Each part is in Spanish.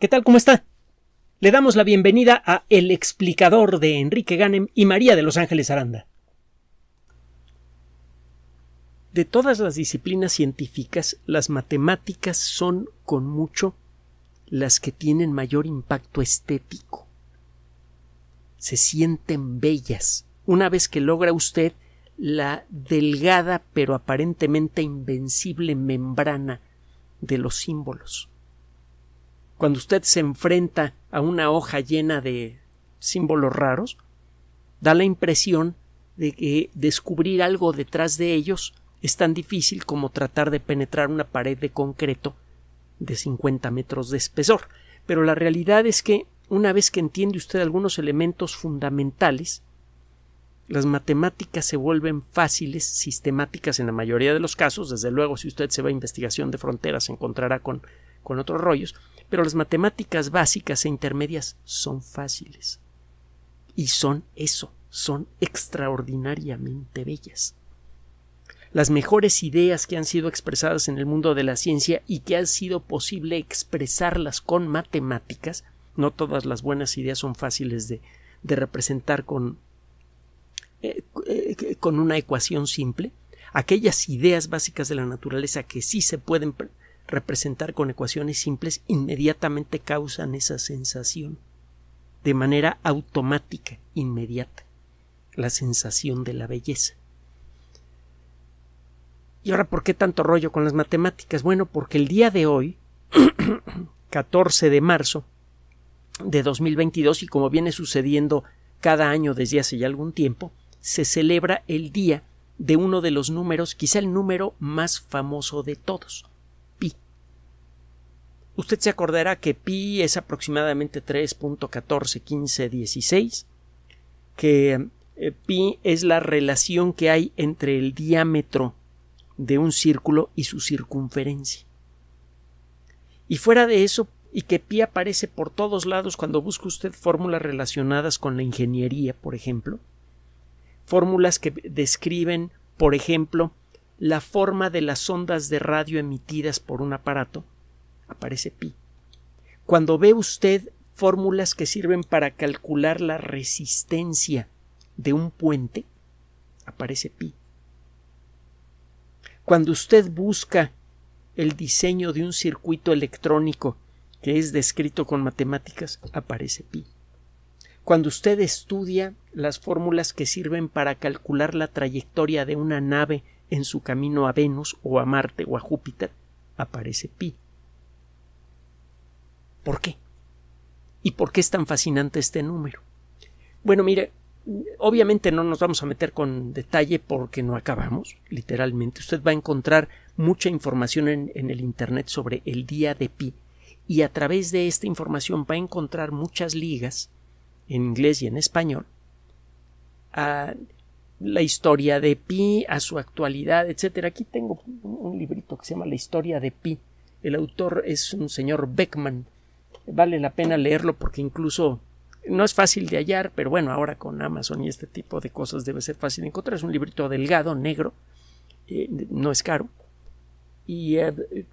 ¿Qué tal? ¿Cómo está? Le damos la bienvenida a El explicador de Enrique Ganem y María de Los Ángeles Aranda. De todas las disciplinas científicas, las matemáticas son, con mucho, las que tienen mayor impacto estético. Se sienten bellas una vez que logra usted la delgada pero aparentemente invencible membrana de los símbolos cuando usted se enfrenta a una hoja llena de símbolos raros, da la impresión de que descubrir algo detrás de ellos es tan difícil como tratar de penetrar una pared de concreto de 50 metros de espesor. Pero la realidad es que una vez que entiende usted algunos elementos fundamentales, las matemáticas se vuelven fáciles, sistemáticas en la mayoría de los casos, desde luego si usted se va a investigación de fronteras se encontrará con, con otros rollos, pero las matemáticas básicas e intermedias son fáciles. Y son eso, son extraordinariamente bellas. Las mejores ideas que han sido expresadas en el mundo de la ciencia y que ha sido posible expresarlas con matemáticas, no todas las buenas ideas son fáciles de, de representar con, eh, eh, con una ecuación simple, aquellas ideas básicas de la naturaleza que sí se pueden representar con ecuaciones simples inmediatamente causan esa sensación de manera automática, inmediata, la sensación de la belleza. ¿Y ahora por qué tanto rollo con las matemáticas? Bueno, porque el día de hoy, 14 de marzo de 2022, y como viene sucediendo cada año desde hace ya algún tiempo, se celebra el día de uno de los números, quizá el número más famoso de todos, Usted se acordará que pi es aproximadamente 3.141516, que eh, pi es la relación que hay entre el diámetro de un círculo y su circunferencia. Y fuera de eso, y que pi aparece por todos lados cuando busca usted fórmulas relacionadas con la ingeniería, por ejemplo, fórmulas que describen, por ejemplo, la forma de las ondas de radio emitidas por un aparato, aparece pi. Cuando ve usted fórmulas que sirven para calcular la resistencia de un puente, aparece pi. Cuando usted busca el diseño de un circuito electrónico que es descrito con matemáticas, aparece pi. Cuando usted estudia las fórmulas que sirven para calcular la trayectoria de una nave en su camino a Venus o a Marte o a Júpiter, aparece pi. ¿Por qué? ¿Y por qué es tan fascinante este número? Bueno, mire, obviamente no nos vamos a meter con detalle porque no acabamos, literalmente. Usted va a encontrar mucha información en, el Internet sobre el día de Pi y a través de esta información va a encontrar muchas ligas en inglés y en español a la historia de Pi, a su actualidad, etc. Aquí tengo un librito que se llama La historia de Pi. El autor es un señor Beckman, vale la pena leerlo porque incluso no es fácil de hallar, pero bueno, ahora con Amazon y este tipo de cosas debe ser fácil de encontrar. Es un librito delgado, negro, eh, no es caro. Y eh,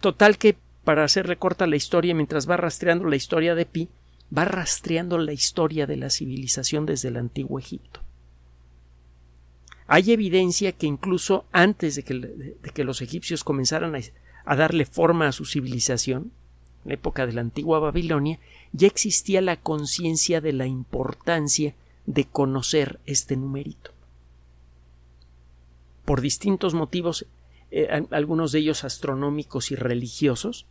total que para hacerle corta la historia, mientras va rastreando la historia de Pi, va rastreando la historia de la civilización desde el antiguo Egipto. Hay evidencia que incluso antes de que, los egipcios comenzaran a darle forma a su civilización, la época de la antigua Babilonia, ya existía la conciencia de la importancia de conocer este numerito. Por distintos motivos, eh, algunos de ellos astronómicos y religiosos,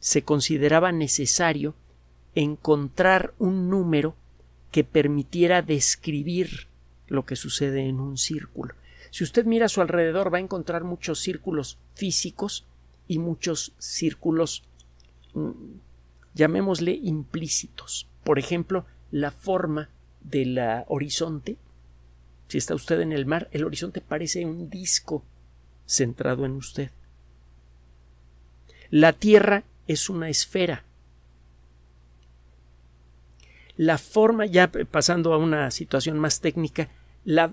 se consideraba necesario encontrar un número que permitiera describir lo que sucede en un círculo. Si usted mira a su alrededor va a encontrar muchos círculos físicos y muchos círculos Mm, llamémosle implícitos. Por ejemplo, la forma del horizonte. Si está usted en el mar, el horizonte parece un disco centrado en usted. La Tierra es una esfera. La forma, ya pasando a una situación más técnica, la,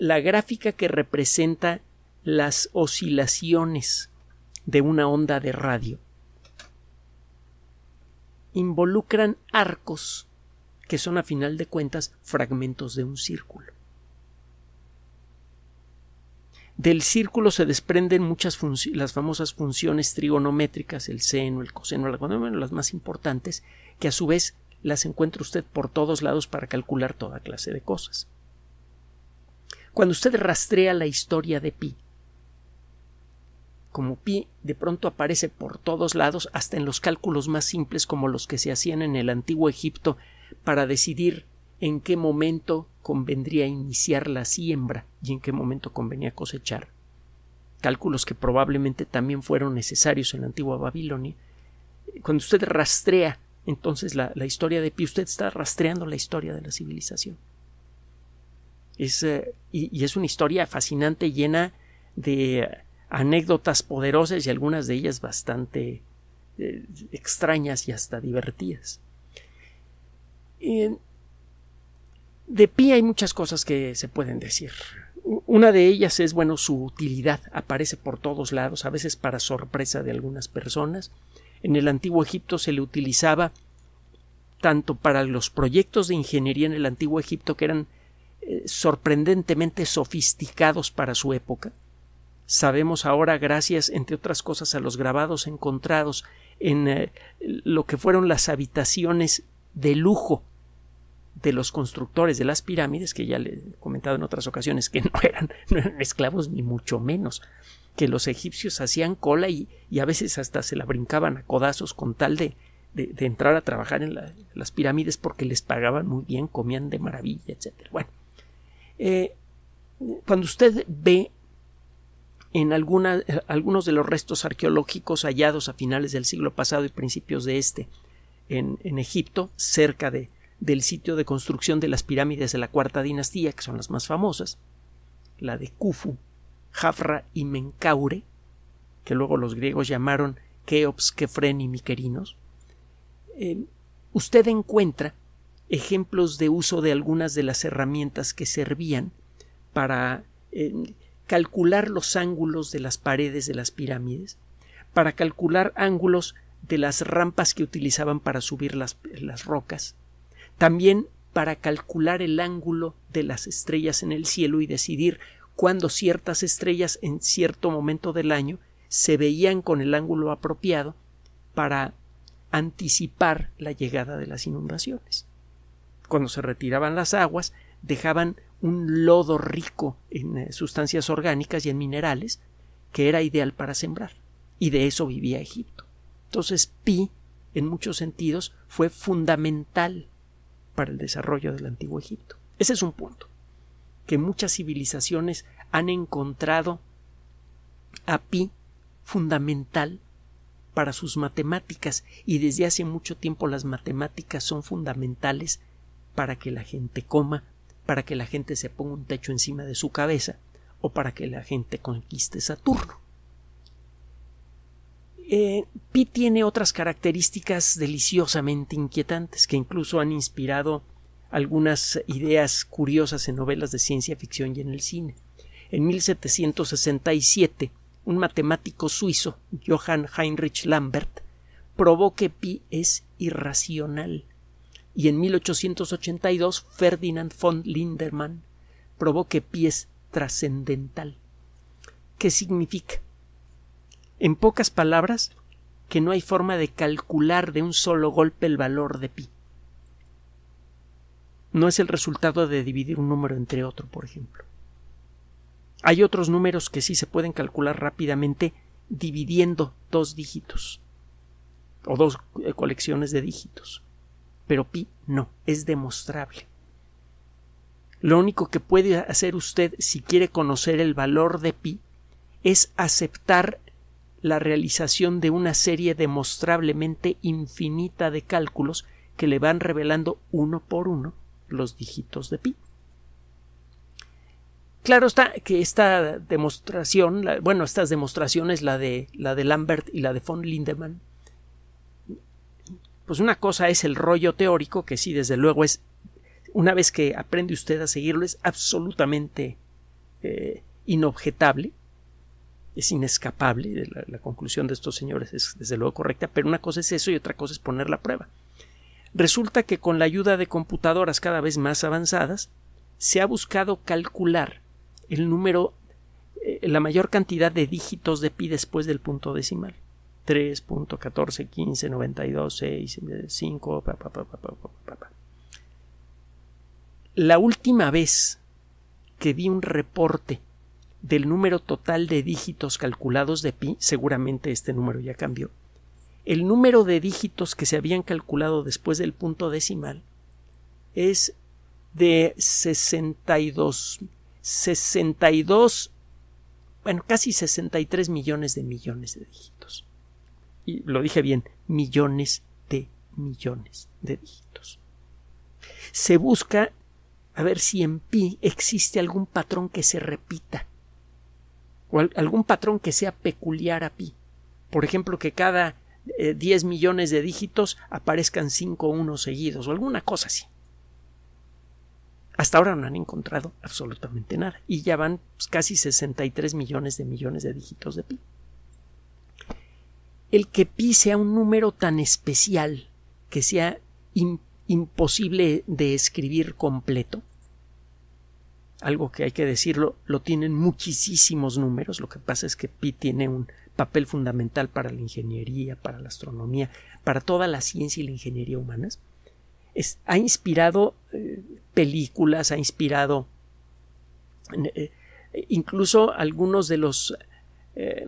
la gráfica que representa las oscilaciones de una onda de radio involucran arcos que son a final de cuentas fragmentos de un círculo. Del círculo se desprenden muchas las famosas funciones trigonométricas, el seno, el coseno, el las más importantes, que a su vez las encuentra usted por todos lados para calcular toda clase de cosas. Cuando usted rastrea la historia de pi, como pi de pronto aparece por todos lados, hasta en los cálculos más simples como los que se hacían en el antiguo Egipto para decidir en qué momento convendría iniciar la siembra y en qué momento convenía cosechar. Cálculos que probablemente también fueron necesarios en la antigua Babilonia. Cuando usted rastrea entonces la, historia de Pi, usted está rastreando la historia de la civilización. Eh, y, es una historia fascinante, llena de anécdotas poderosas y algunas de ellas bastante eh, extrañas y hasta divertidas. de pie hay muchas cosas que se pueden decir. Una de ellas es, bueno, su utilidad aparece por todos lados, a veces para sorpresa de algunas personas. En el antiguo Egipto se le utilizaba tanto para los proyectos de ingeniería en el antiguo Egipto que eran eh, sorprendentemente sofisticados para su época, Sabemos ahora, gracias, entre otras cosas, a los grabados encontrados en eh, lo que fueron las habitaciones de lujo de los constructores de las pirámides, que ya le he comentado en otras ocasiones que no eran, esclavos ni mucho menos, que los egipcios hacían cola y, a veces hasta se la brincaban a codazos con tal de, de, entrar a trabajar en las pirámides porque les pagaban muy bien, comían de maravilla, etc. Bueno, eh, cuando usted ve en eh, algunos de los restos arqueológicos hallados a finales del siglo pasado y principios de este en, Egipto, cerca de, del sitio de construcción de las pirámides de la cuarta dinastía, que son las más famosas, la de Khufu, Jafra y Menkaure, que luego los griegos llamaron Keops, Kefren y Miquerinos, eh, usted encuentra ejemplos de uso de algunas de las herramientas que servían para eh, calcular los ángulos de las paredes de las pirámides, para calcular ángulos de las rampas que utilizaban para subir las, las rocas, también para calcular el ángulo de las estrellas en el cielo y decidir cuándo ciertas estrellas en cierto momento del año se veían con el ángulo apropiado para anticipar la llegada de las inundaciones. Cuando se retiraban las aguas, dejaban un lodo rico en eh, sustancias orgánicas y en minerales que era ideal para sembrar. Y de eso vivía Egipto. Entonces Pi, en muchos sentidos, fue fundamental para el desarrollo del antiguo Egipto. Ese es un punto que muchas civilizaciones han encontrado a Pi fundamental para sus matemáticas y desde hace mucho tiempo las matemáticas son fundamentales para que la gente coma, para que la gente se ponga un techo encima de su cabeza o para que la gente conquiste Saturno. Eh, pi tiene otras características deliciosamente inquietantes que incluso han inspirado algunas ideas curiosas en novelas de ciencia ficción y en el cine. En 1767, un matemático suizo, Johann Heinrich Lambert, probó que pi es irracional y en 1882 Ferdinand von Lindermann pi es trascendental. ¿Qué significa? En pocas palabras, que no hay forma de calcular de un solo golpe el valor de pi. No es el resultado de dividir un número entre otro, por ejemplo. Hay otros números que sí se pueden calcular rápidamente dividiendo dos dígitos o dos eh, colecciones de dígitos. Pero pi no, es demostrable. Lo único que puede hacer usted si quiere conocer el valor de pi es aceptar la realización de una serie demostrablemente infinita de cálculos que le van revelando uno por uno los dígitos de pi. Claro está que esta demostración, bueno, estas demostraciones, la de, la de Lambert y la de von Lindemann, pues una cosa es el rollo teórico, que sí, desde luego es, una vez que aprende usted a seguirlo, es absolutamente eh, inobjetable, es inescapable, la, conclusión de estos señores es desde luego correcta, pero una cosa es eso y otra cosa es poner la prueba. Resulta que con la ayuda de computadoras cada vez más avanzadas, se ha buscado calcular el número, eh, la mayor cantidad de dígitos de pi después del punto decimal. 15, pa, pa, pa, La última vez que vi un reporte del número total de dígitos calculados de pi, seguramente este número ya cambió, el número de dígitos que se habían calculado después del punto decimal es de 62, 62, bueno, casi 63 millones de millones de dígitos y lo dije bien, millones de millones de dígitos. Se busca a ver si en pi existe algún patrón que se repita o algún patrón que sea peculiar a pi. Por ejemplo, que cada 10 eh, millones de dígitos aparezcan 5 unos seguidos o alguna cosa así. Hasta ahora no han encontrado absolutamente nada y ya van pues, casi 63 millones de millones de dígitos de pi el que pi sea un número tan especial que sea imposible de escribir completo. Algo que hay que decirlo, lo tienen muchísimos números. Lo que pasa es que pi tiene un papel fundamental para la ingeniería, para la astronomía, para toda la ciencia y la ingeniería humanas. ha inspirado eh, películas, ha inspirado eh, incluso algunos de los eh,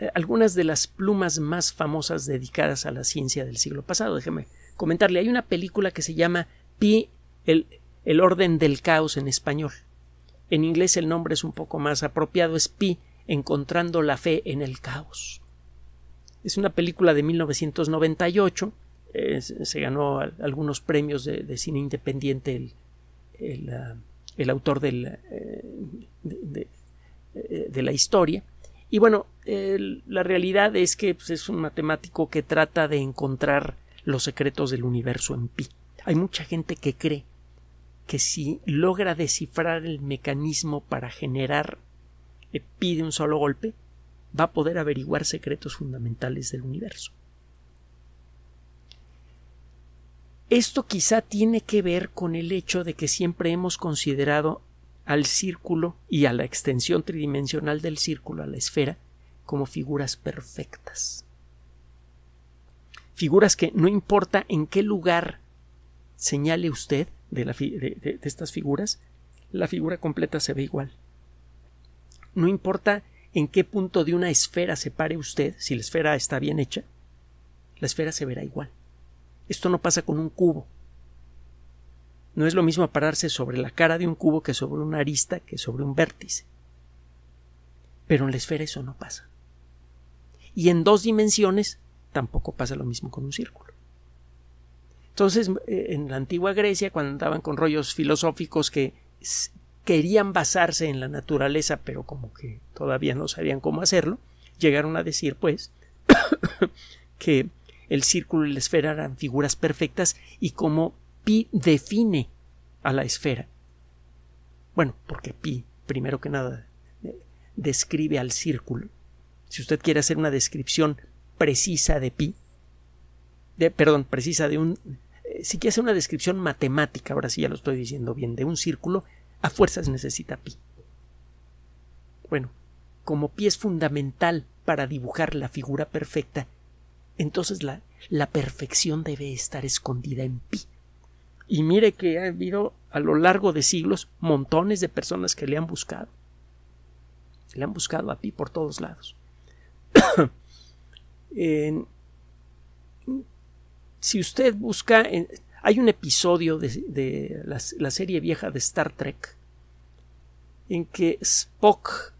eh, algunas de las plumas más famosas dedicadas a la ciencia del siglo pasado. Déjeme comentarle, hay una película que se llama Pi, el, el orden del caos en español. En inglés el nombre es un poco más apropiado, es Pi, encontrando la fe en el caos. Es una película de 1998, eh, se ganó algunos premios de, cine independiente el, el, ah, autor del, eh, de la historia y bueno, la realidad es que pues, es un matemático que trata de encontrar los secretos del universo en pi. Hay mucha gente que cree que si logra descifrar el mecanismo para generar le pi de un solo golpe, va a poder averiguar secretos fundamentales del universo. Esto quizá tiene que ver con el hecho de que siempre hemos considerado al círculo y a la extensión tridimensional del círculo, a la esfera, como figuras perfectas. Figuras que no importa en qué lugar señale usted de, de estas figuras, la figura completa se ve igual. No importa en qué punto de una esfera se pare usted, si la esfera está bien hecha, la esfera se verá igual. Esto no pasa con un cubo, no es lo mismo pararse sobre la cara de un cubo que sobre una arista que sobre un vértice. Pero en la esfera eso no pasa. Y en dos dimensiones tampoco pasa lo mismo con un círculo. Entonces, eh, en la antigua Grecia, cuando andaban con rollos filosóficos que querían basarse en la naturaleza, pero como que todavía no sabían cómo hacerlo, llegaron a decir, pues, que el círculo y la esfera eran figuras perfectas y como pi define a la esfera. Bueno, porque pi, primero que nada, eh, describe al círculo. Si usted quiere hacer una descripción precisa de pi, perdón, precisa de un... Eh, si quiere hacer una descripción matemática, ahora sí ya lo estoy diciendo bien, de un círculo, a fuerzas necesita pi. Bueno, como pi es fundamental para dibujar la figura perfecta, entonces la, la perfección debe estar escondida en pi. Y mire que ha habido a lo largo de siglos montones de personas que le han buscado. Le han buscado a ti por todos lados. si usted busca, hay un episodio de, la, serie vieja de Star Trek en que Spock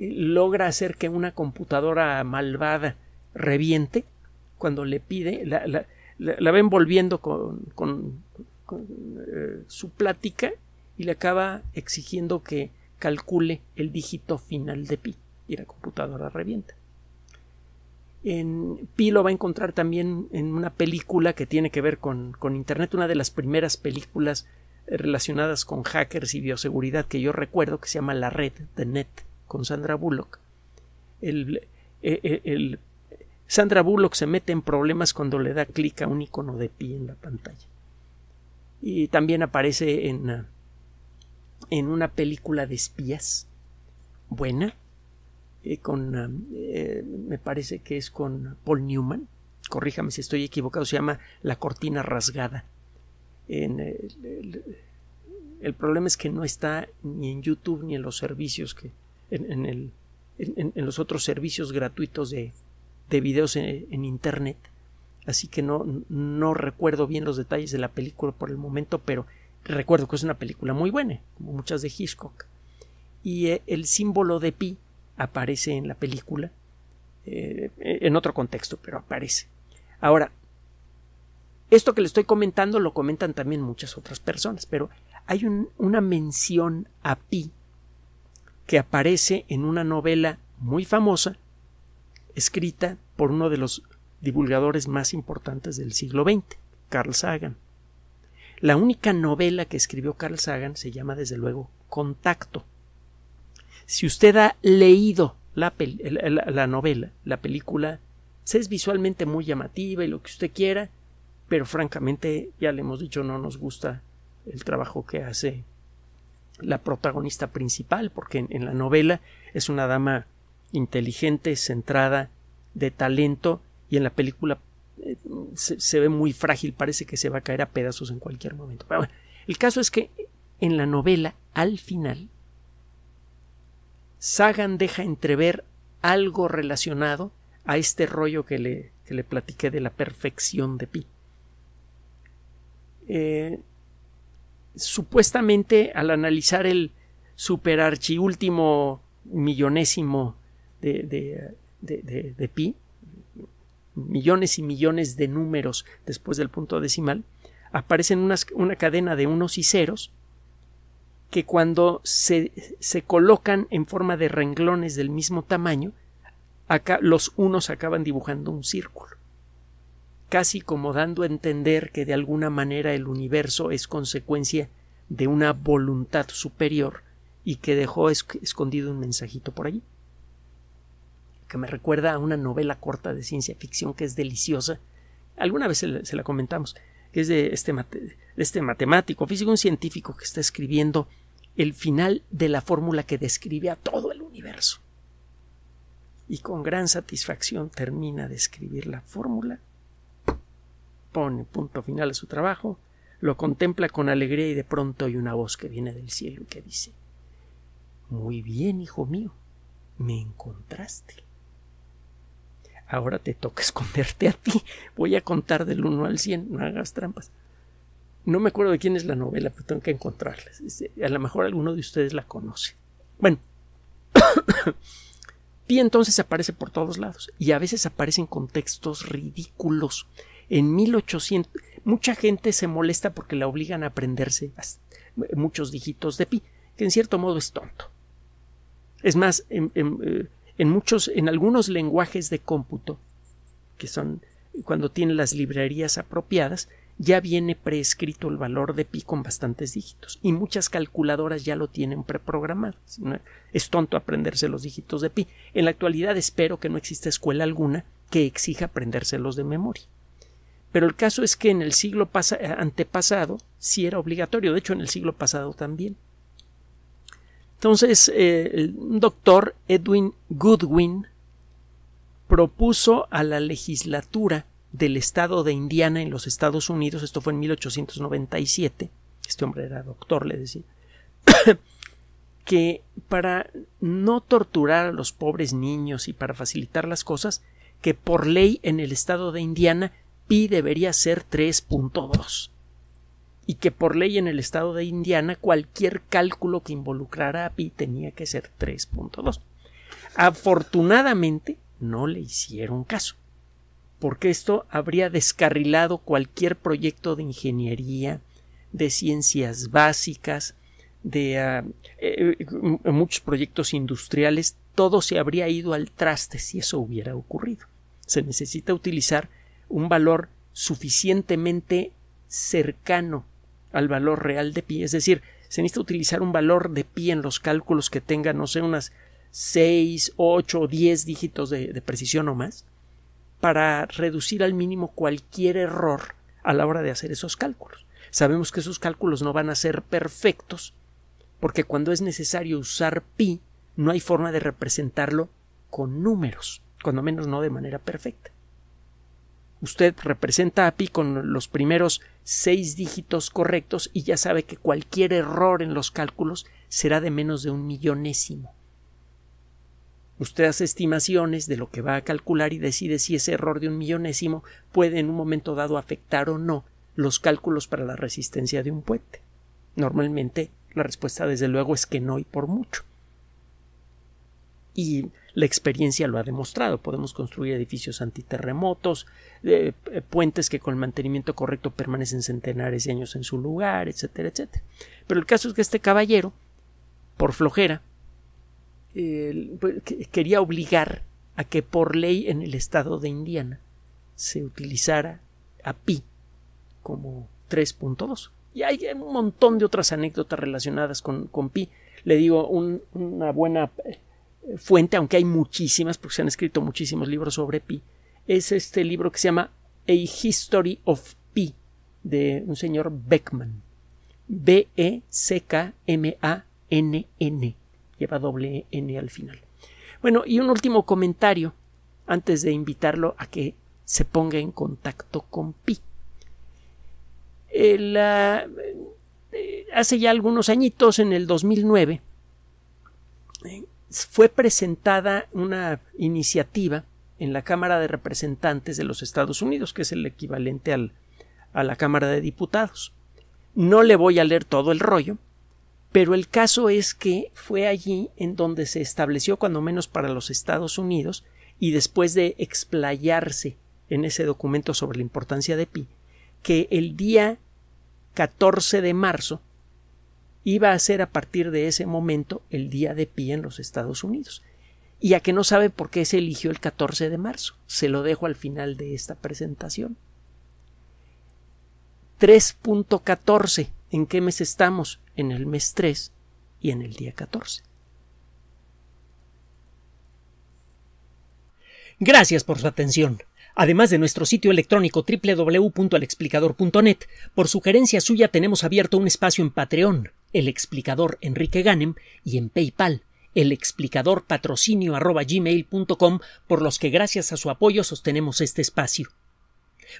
eh, logra hacer que una computadora malvada reviente cuando le pide, la, la, la va envolviendo con, eh, su plática y le acaba exigiendo que calcule el dígito final de pi y la computadora revienta. En pi lo va a encontrar también en una película que tiene que ver con, Internet, una de las primeras películas eh, relacionadas con hackers y bioseguridad que yo recuerdo que se llama La Red de Net con Sandra Bullock. El, eh, Sandra Bullock se mete en problemas cuando le da clic a un icono de pi en la pantalla. Y también aparece en, en una película de espías buena, eh, con, eh, me parece que es con Paul Newman, corríjame si estoy equivocado, se llama La cortina rasgada. Eh, el, problema es que no está ni en YouTube ni en los servicios que, en, en los otros servicios gratuitos de, de videos en internet así que no, recuerdo bien los detalles de la película por el momento, pero recuerdo que es una película muy buena, como muchas de Hitchcock. Y eh, el símbolo de pi aparece en la película, eh, en otro contexto, pero aparece. Ahora, esto que le estoy comentando lo comentan también muchas otras personas, pero hay una mención a pi que aparece en una novela muy famosa, escrita por uno de los divulgadores más importantes del siglo XX, Carl Sagan. La única novela que escribió Carl Sagan se llama desde luego Contacto. Si usted ha leído la, novela, la película, se es visualmente muy llamativa y lo que usted quiera, pero francamente ya le hemos dicho no nos gusta el trabajo que hace la protagonista principal, porque en la novela es una dama inteligente, centrada, de talento, y en la película eh, se, ve muy frágil, parece que se va a caer a pedazos en cualquier momento. el caso es que en la novela, al final, Sagan deja entrever algo relacionado a este rollo que le, le platiqué de la perfección de Pi. Eh, supuestamente, al analizar el superarchiúltimo millonésimo de, de, de Pi, millones y millones de números después del punto decimal, aparecen una cadena de unos y ceros que cuando se, se colocan en forma de renglones del mismo tamaño, acá, los unos acaban dibujando un círculo, casi como dando a entender que de alguna manera el universo es consecuencia de una voluntad superior y que dejó escondido un mensajito por allí que me recuerda a una novela corta de ciencia ficción que es deliciosa. Alguna vez se la, comentamos, que es de este, de este matemático, físico, un científico que está escribiendo el final de la fórmula que describe a todo el universo. Y con gran satisfacción termina de escribir la fórmula, pone punto final a su trabajo, lo contempla con alegría y de pronto hay una voz que viene del cielo y que dice Muy bien, hijo mío, me encontraste. Ahora te toca esconderte a ti. Voy a contar del 1 al 100, no hagas trampas. No me acuerdo de quién es la novela, pero tengo que encontrarla. A lo mejor alguno de ustedes la conoce. Bueno. Pi entonces aparece por todos lados y a veces aparece en contextos ridículos. En 1800, mucha gente se molesta porque la obligan a aprenderse muchos dígitos de pi, que en cierto modo es tonto. Es más, en, eh, en muchos, en algunos lenguajes de cómputo, que son cuando tienen las librerías apropiadas, ya viene preescrito el valor de pi con bastantes dígitos y muchas calculadoras ya lo tienen preprogramado. Es tonto aprenderse los dígitos de pi. En la actualidad espero que no exista escuela alguna que exija aprendérselos de memoria. Pero el caso es que en el siglo eh, antepasado sí era obligatorio, de hecho en el siglo pasado también. Entonces, eh, el doctor Edwin Goodwin propuso a la legislatura del estado de Indiana en los Estados Unidos, esto fue en 1897, este hombre era doctor, le decía, que para no torturar a los pobres niños y para facilitar las cosas, que por ley en el estado de Indiana pi debería ser 3.2 y que por ley en el estado de Indiana cualquier cálculo que involucrara a pi tenía que ser 3.2. Afortunadamente no le hicieron caso, porque esto habría descarrilado cualquier proyecto de ingeniería, de ciencias básicas, de ah, eh, muchos proyectos industriales, todo se habría ido al traste si eso hubiera ocurrido. Se necesita utilizar un valor suficientemente cercano al valor real de pi. Es decir, se necesita utilizar un valor de pi en los cálculos que tengan, no sé, unas 6, 8 o 10 dígitos de, de precisión o más, para reducir al mínimo cualquier error a la hora de hacer esos cálculos. Sabemos que esos cálculos no van a ser perfectos, porque cuando es necesario usar pi, no hay forma de representarlo con números, cuando menos no de manera perfecta. Usted representa pi con los primeros seis dígitos correctos y ya sabe que cualquier error en los cálculos será de menos de un millonésimo. Usted hace estimaciones de lo que va a calcular y decide si ese error de un millonésimo puede en un momento dado afectar o no los cálculos para la resistencia de un puente. Normalmente la respuesta desde luego es que no y por mucho. Y la experiencia lo ha demostrado. Podemos construir edificios antiterremotos, eh, eh, puentes que con el mantenimiento correcto permanecen centenares de años en su lugar, etcétera, etcétera. Pero el caso es que este caballero, por flojera, pues, quería obligar a que por ley en el estado de Indiana se utilizara a pi como 3.2. Y hay un montón de otras anécdotas relacionadas con, con pi. Le digo, una buena fuente, aunque hay muchísimas, porque se han escrito muchísimos libros sobre pi, es este libro que se llama A History of Pi, de un señor Beckman. B-E-C-K-M-A-N-N. Lleva doble N al final. Bueno, y un último comentario antes de invitarlo a que se ponga en contacto con Pi. Ah, eh, hace ya algunos añitos, en el 2009, fue presentada una iniciativa en la Cámara de Representantes de los Estados Unidos, que es el equivalente a la Cámara de Diputados. No le voy a leer todo el rollo, pero el caso es que fue allí en donde se estableció, cuando menos para los Estados Unidos, y después de explayarse en ese documento sobre la importancia de Pi, que el día 14 de marzo iba a ser a partir de ese momento el día de pie en los Estados Unidos. Y a que no sabe por qué se eligió el 14 de marzo. Se lo dejo al final de esta presentación. 3.14. ¿En qué mes estamos? En el mes 3 y en el día 14. Gracias por su atención. Además de nuestro sitio electrónico www.alexplicador.net, por sugerencia suya tenemos abierto un espacio en Patreon el explicador Enrique Ganem y en PayPal el explicador patrocinio por los que gracias a su apoyo sostenemos este espacio.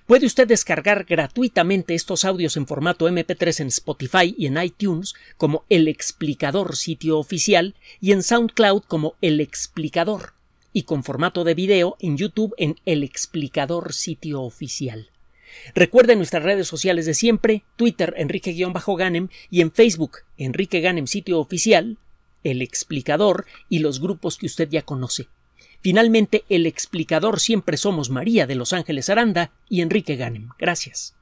Puede usted descargar gratuitamente estos audios en formato MP3 en Spotify y en iTunes como El Explicador sitio oficial y en SoundCloud como El Explicador y con formato de video en YouTube en El Explicador sitio oficial. Recuerde nuestras redes sociales de siempre, Twitter Enrique-Ganem y en Facebook Enrique Ganem Sitio Oficial, El Explicador y los grupos que usted ya conoce. Finalmente, El Explicador siempre somos María de Los Ángeles Aranda y Enrique Ganem. Gracias.